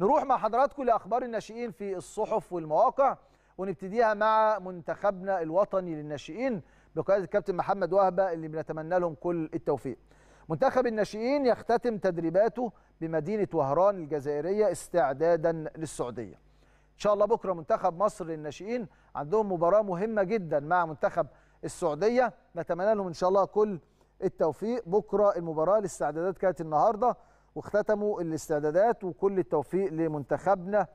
نروح مع حضراتكم لاخبار الناشئين في الصحف والمواقع ونبتديها مع منتخبنا الوطني للناشئين بقياده الكابتن محمد وهبه اللي بنتمنى لهم كل التوفيق. منتخب الناشئين يختتم تدريباته بمدينه وهران الجزائريه استعدادا للسعوديه. ان شاء الله بكره منتخب مصر للناشئين عندهم مباراه مهمه جدا مع منتخب السعوديه نتمنى لهم ان شاء الله كل التوفيق بكره المباراه الاستعدادات كانت النهارده واختتموا الاستعدادات وكل التوفيق لمنتخبنا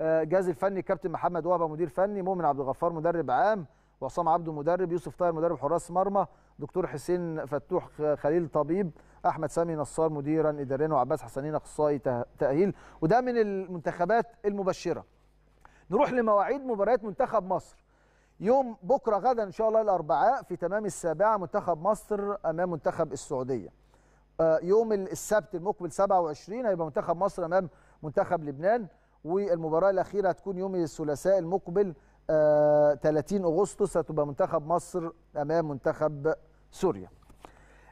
آه، جاز الفني كابتن محمد وهبه مدير فني مؤمن عبد الغفار مدرب عام وعصام عبده مدرب يوسف طاهر مدرب حراس مرمى دكتور حسين فتوح خليل طبيب احمد سامي نصار مديرا اداريا وعباس حسنين اخصائي تاهيل وده من المنتخبات المبشره نروح لمواعيد مباريات منتخب مصر يوم بكره غدا ان شاء الله الاربعاء في تمام السابعه منتخب مصر امام منتخب السعوديه يوم السبت المقبل 27 هيبقى منتخب مصر امام منتخب لبنان والمباراه الاخيره هتكون يوم الثلاثاء المقبل 30 آه، اغسطس هتبقى منتخب مصر امام منتخب سوريا.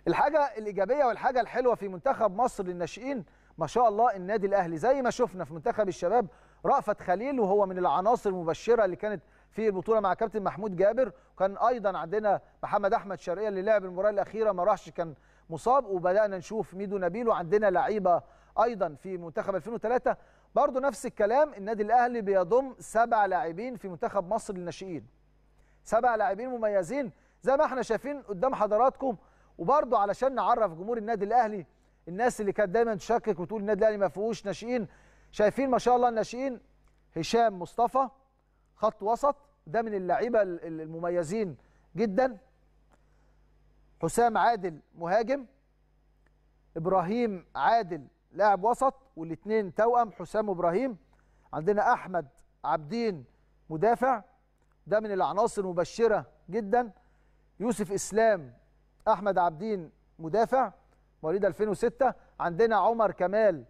الحاجه الايجابيه والحاجه الحلوه في منتخب مصر للناشئين ما شاء الله النادي الاهلي زي ما شفنا في منتخب الشباب رأفت خليل وهو من العناصر المبشره اللي كانت في البطوله مع كابتن محمود جابر وكان ايضا عندنا محمد احمد شرقيه اللي لعب المباراه الاخيره ما راحش كان مصاب وبدانا نشوف ميدو نبيل وعندنا لعيبه ايضا في منتخب 2003 برضه نفس الكلام النادي الاهلي بيضم سبع لاعبين في منتخب مصر للناشئين سبع لاعبين مميزين زي ما احنا شايفين قدام حضراتكم وبرضه علشان نعرف جمهور النادي الاهلي الناس اللي كانت دايما تشكك وتقول النادي الاهلي ما فيهوش ناشئين شايفين ما شاء الله الناشئين هشام مصطفى خط وسط ده من اللعيبه المميزين جدا حسام عادل مهاجم ابراهيم عادل لاعب وسط والاثنين توأم حسام وابراهيم عندنا احمد عبدين مدافع ده من العناصر المبشره جدا يوسف اسلام احمد عبدين مدافع مواليد 2006 عندنا عمر كمال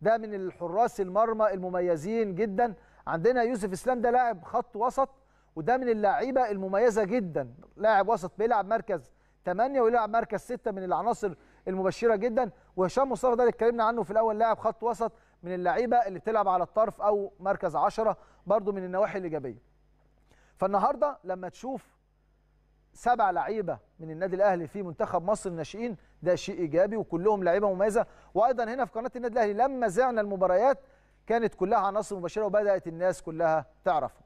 ده من الحراس المرمى المميزين جدا عندنا يوسف اسلام ده لاعب خط وسط وده من اللعيبه المميزه جدا لاعب وسط بيلعب مركز 8 ويلعب مركز 6 من العناصر المبشره جدا وهشام مصطفى ده اللي اتكلمنا عنه في الاول لاعب خط وسط من اللعيبه اللي بتلعب على الطرف او مركز 10 برده من النواحي الايجابيه فالنهارده لما تشوف سبع لعيبه من النادي الاهلي في منتخب مصر الناشئين ده شيء ايجابي وكلهم لعيبه مميزه وايضا هنا في قناه النادي الاهلي لما زعنا المباريات كانت كلها عناصر مباشره وبدات الناس كلها تعرفه